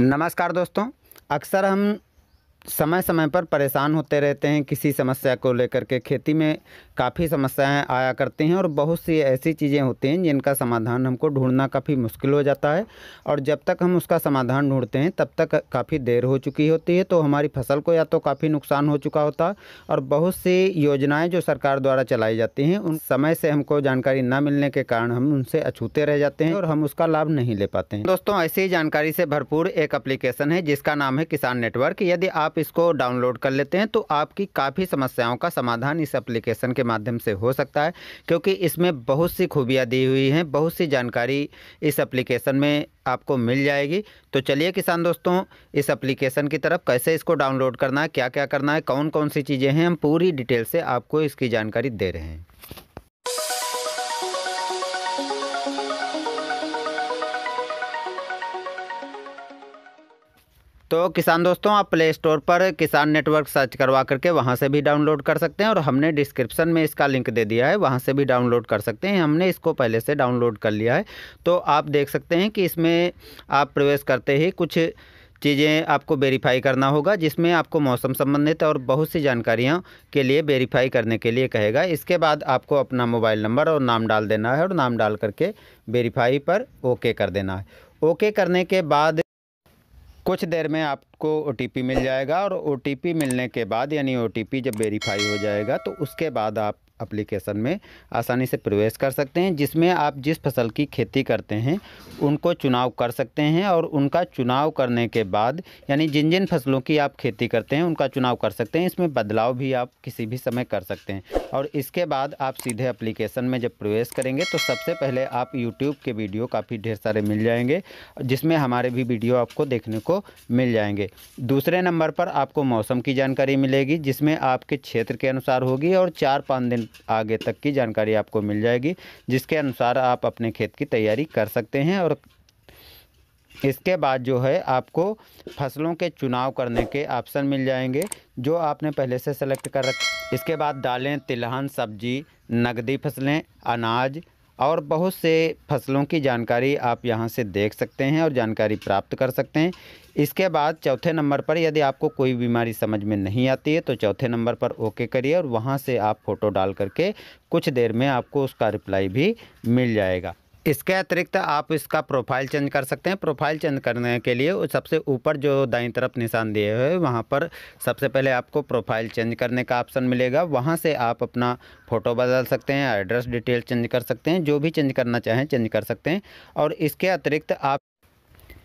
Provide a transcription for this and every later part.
नमस्कार दोस्तों अक्सर हम समय समय पर परेशान होते रहते हैं किसी समस्या को लेकर के खेती में काफ़ी समस्याएं आया करती हैं और बहुत सी ऐसी चीज़ें होती हैं जिनका समाधान हमको ढूंढना काफ़ी मुश्किल हो जाता है और जब तक हम उसका समाधान ढूंढते हैं तब तक काफ़ी देर हो चुकी होती है तो हमारी फसल को या तो काफ़ी नुकसान हो चुका होता और बहुत सी योजनाएँ जो सरकार द्वारा चलाई जाती हैं उन समय से हमको जानकारी न मिलने के कारण हम उनसे अछूते रह जाते हैं और हम उसका लाभ नहीं ले पाते हैं दोस्तों ऐसी जानकारी से भरपूर एक अप्लीकेशन है जिसका नाम है किसान नेटवर्क यदि आप आप इसको डाउनलोड कर लेते हैं तो आपकी काफ़ी समस्याओं का समाधान इस एप्लीकेशन के माध्यम से हो सकता है क्योंकि इसमें बहुत सी खूबियाँ दी हुई हैं बहुत सी जानकारी इस एप्लीकेशन में आपको मिल जाएगी तो चलिए किसान दोस्तों इस एप्लीकेशन की तरफ कैसे इसको डाउनलोड करना है क्या क्या करना है कौन कौन सी चीज़ें हैं हम पूरी डिटेल से आपको इसकी जानकारी दे रहे हैं तो किसान दोस्तों आप प्ले स्टोर पर किसान नेटवर्क सर्च करवा करके वहाँ से भी डाउनलोड कर सकते हैं और हमने डिस्क्रिप्शन में इसका लिंक दे दिया है वहाँ से भी डाउनलोड कर सकते हैं हमने इसको पहले से डाउनलोड कर लिया है तो आप देख सकते हैं कि इसमें आप प्रवेश करते ही कुछ चीज़ें आपको वेरीफाई करना होगा जिसमें आपको मौसम संबंधित और बहुत सी जानकारियाँ के लिए वेरीफाई करने के लिए कहेगा इसके बाद आपको अपना मोबाइल नंबर और नाम डाल देना है और नाम डाल करके वेरीफाई पर ओके कर देना है ओके करने के बाद कुछ देर में आपको ओ मिल जाएगा और ओ मिलने के बाद यानी ओ जब वेरीफाई हो जाएगा तो उसके बाद आप एप्लीकेशन में आसानी से प्रवेश कर सकते हैं जिसमें आप जिस फसल की खेती करते हैं उनको चुनाव कर सकते हैं और उनका चुनाव करने के बाद यानी जिन जिन फसलों की आप खेती करते हैं उनका चुनाव कर सकते हैं इसमें बदलाव भी आप किसी भी समय कर सकते हैं और इसके बाद आप सीधे एप्लीकेशन में जब प्रवेश करेंगे तो सबसे पहले आप यूट्यूब के वीडियो काफ़ी ढेर सारे मिल जाएंगे जिसमें हमारे भी वीडियो आपको देखने को मिल जाएंगे दूसरे नंबर पर आपको मौसम की जानकारी मिलेगी जिसमें आपके क्षेत्र के अनुसार होगी और चार पाँच दिन आगे तक की जानकारी आपको मिल जाएगी जिसके अनुसार आप अपने खेत की तैयारी कर सकते हैं और इसके बाद जो है आपको फसलों के चुनाव करने के ऑप्शन मिल जाएंगे जो आपने पहले से सेलेक्ट कर रख इसके बाद दालें तिलहन सब्जी नगदी फसलें अनाज और बहुत से फसलों की जानकारी आप यहाँ से देख सकते हैं और जानकारी प्राप्त कर सकते हैं इसके बाद चौथे नंबर पर यदि आपको कोई बीमारी समझ में नहीं आती है तो चौथे नंबर पर ओके करिए और वहाँ से आप फ़ोटो डाल करके कुछ देर में आपको उसका रिप्लाई भी मिल जाएगा इसके अतिरिक्त आप इसका प्रोफाइल चेंज कर सकते हैं प्रोफाइल चेंज करने के लिए सबसे ऊपर जो दाई तरफ निशान दिए हुए वहाँ पर सबसे पहले आपको प्रोफाइल चेंज करने का ऑप्शन मिलेगा वहाँ से आप अपना फ़ोटो बदल सकते हैं एड्रेस डिटेल चेंज कर सकते हैं जो भी चेंज करना चाहें चेंज कर सकते हैं और इसके अतिरिक्त आप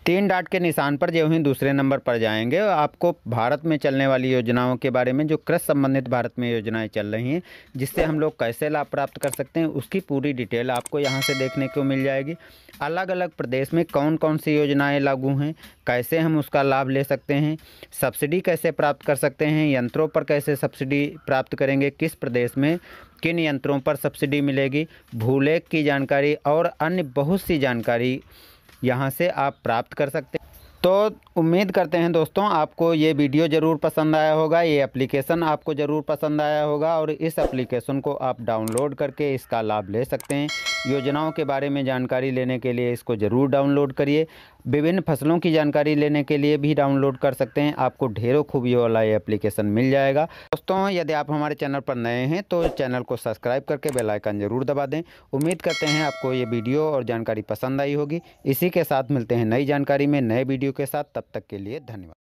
तीन डाट के निशान पर जो ही दूसरे नंबर पर जाएंगे आपको भारत में चलने वाली योजनाओं के बारे में जो कृषि संबंधित भारत में योजनाएं चल रही हैं जिससे हम लोग कैसे लाभ प्राप्त कर सकते हैं उसकी पूरी डिटेल आपको यहाँ से देखने को मिल जाएगी अलग अलग प्रदेश में कौन कौन सी योजनाएं लागू हैं कैसे हम उसका लाभ ले सकते हैं सब्सिडी कैसे प्राप्त कर सकते हैं यंत्रों पर कैसे सब्सिडी प्राप्त करेंगे किस प्रदेश में किन यंत्रों पर सब्सिडी मिलेगी भूलेख की जानकारी और अन्य बहुत सी जानकारी यहाँ से आप प्राप्त कर सकते हैं तो उम्मीद करते हैं दोस्तों आपको ये वीडियो ज़रूर पसंद आया होगा ये एप्लीकेशन आपको ज़रूर पसंद आया होगा और इस एप्लीकेशन को आप डाउनलोड करके इसका लाभ ले सकते हैं योजनाओं के बारे में जानकारी लेने के लिए इसको ज़रूर डाउनलोड करिए विभिन्न फसलों की जानकारी लेने के लिए भी डाउनलोड कर सकते हैं आपको ढेरों खूबियों वाला ये एप्लीकेशन मिल जाएगा दोस्तों यदि आप हमारे चैनल पर नए हैं तो चैनल को सब्सक्राइब करके बेल आइकन ज़रूर दबा दें उम्मीद करते हैं आपको ये वीडियो और जानकारी पसंद आई होगी इसी के साथ मिलते हैं नई जानकारी में नए वीडियो के साथ तब तक के लिए धन्यवाद